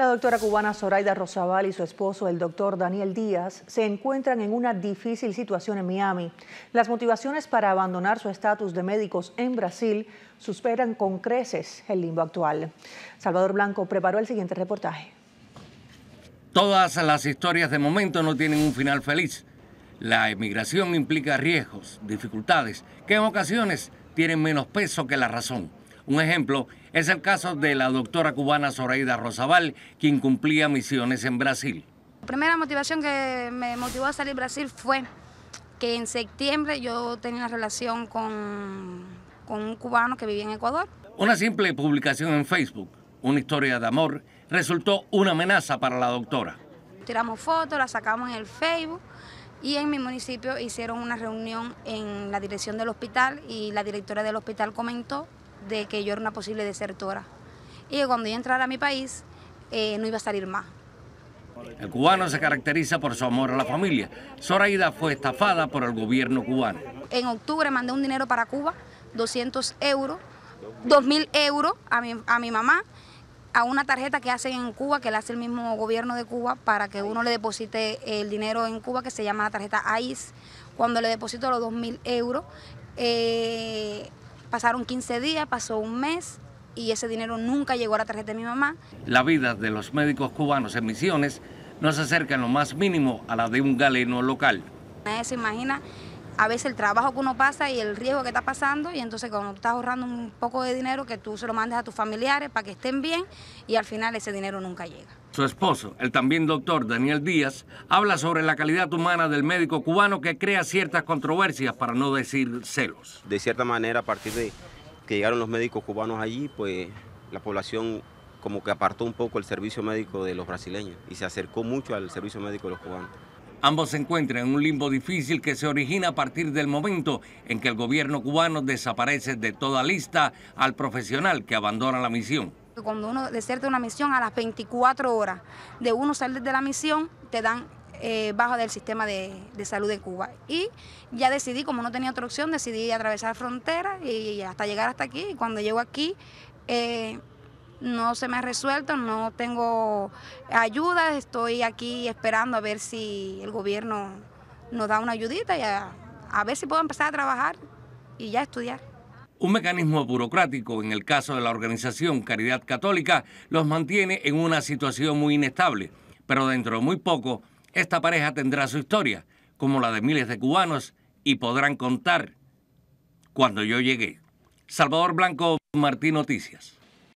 La doctora cubana Zoraida Rosabal y su esposo, el doctor Daniel Díaz, se encuentran en una difícil situación en Miami. Las motivaciones para abandonar su estatus de médicos en Brasil superan con creces el limbo actual. Salvador Blanco preparó el siguiente reportaje. Todas las historias de momento no tienen un final feliz. La emigración implica riesgos, dificultades, que en ocasiones tienen menos peso que la razón. Un ejemplo es el caso de la doctora cubana Zoraida Rosabal, quien cumplía misiones en Brasil. La primera motivación que me motivó a salir a Brasil fue que en septiembre yo tenía una relación con, con un cubano que vivía en Ecuador. Una simple publicación en Facebook, una historia de amor, resultó una amenaza para la doctora. Tiramos fotos, la sacamos en el Facebook y en mi municipio hicieron una reunión en la dirección del hospital y la directora del hospital comentó de que yo era una posible desertora y que cuando yo entrara a mi país eh, no iba a salir más. El cubano se caracteriza por su amor a la familia. Zoraida fue estafada por el gobierno cubano. En octubre mandé un dinero para Cuba, 200 euros, 2.000 euros a mi, mamá, a una tarjeta que hacen en Cuba, que la hace el mismo gobierno de Cuba, para que uno le deposite el dinero en Cuba, que se llama la tarjeta AIS. Cuando le deposito los 2.000 euros, eh, Pasaron 15 días, pasó un mes y ese dinero nunca llegó a la tarjeta de mi mamá. La vida de los médicos cubanos en misiones no se acerca en lo más mínimo a la de un galeno local. Nadie se imagina a veces el trabajo que uno pasa y el riesgo que está pasando y entonces cuando estás ahorrando un poco de dinero que tú se lo mandes a tus familiares para que estén bien y al final ese dinero nunca llega. Su esposo, el también doctor Daniel Díaz, habla sobre la calidad humana del médico cubano que crea ciertas controversias, para no decir celos. De cierta manera, a partir de que llegaron los médicos cubanos allí, pues la población como que apartó un poco el servicio médico de los brasileños y se acercó mucho al servicio médico de los cubanos. Ambos se encuentran en un limbo difícil que se origina a partir del momento en que el gobierno cubano desaparece de toda lista al profesional que abandona la misión. Cuando uno deserta una misión a las 24 horas de uno salir de la misión, te dan eh, baja del sistema de, salud de Cuba. Y ya decidí, como no tenía otra opción, decidí atravesar frontera y, hasta llegar hasta aquí. Y cuando llego aquí, eh, no se me ha resuelto, no tengo ayudas, estoy aquí esperando a ver si el gobierno nos da una ayudita y a, ver si puedo empezar a trabajar y ya estudiar. Un mecanismo burocrático, en el caso de la organización Caridad Católica, los mantiene en una situación muy inestable, pero dentro de muy poco esta pareja tendrá su historia, como la de miles de cubanos, y podrán contar cuando yo llegué. Salvador Blanco, Martín Noticias.